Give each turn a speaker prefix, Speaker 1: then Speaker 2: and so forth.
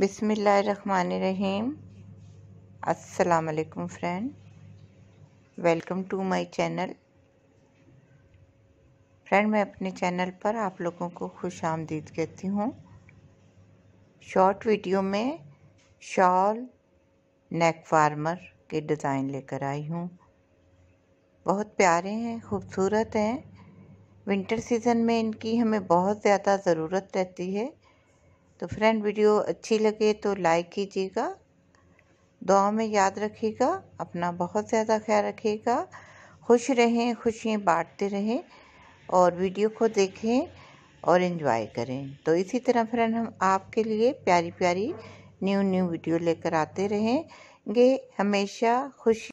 Speaker 1: बिसमीम अस्सलाम friend welcome to my channel friend मैं अपने चैनल पर आप लोगों को खुश आमदीद कहती हूँ शॉर्ट वीडियो में शॉल नेक फार्मर के डिज़ाइन लेकर आई हूँ बहुत प्यारे हैं खूबसूरत हैं विंटर सीज़न में इनकी हमें बहुत ज़्यादा ज़रूरत रहती है तो फ्रेंड वीडियो अच्छी लगे तो लाइक कीजिएगा दुआ में याद रखिएगा अपना बहुत ज़्यादा ख्याल रखिएगा खुश रहें खुशियाँ बांटते रहें और वीडियो को देखें और इन्जॉय करें तो इसी तरह फ्रेंड हम आपके लिए प्यारी प्यारी न्यू न्यू वीडियो लेकर आते रहेंगे हमेशा खुश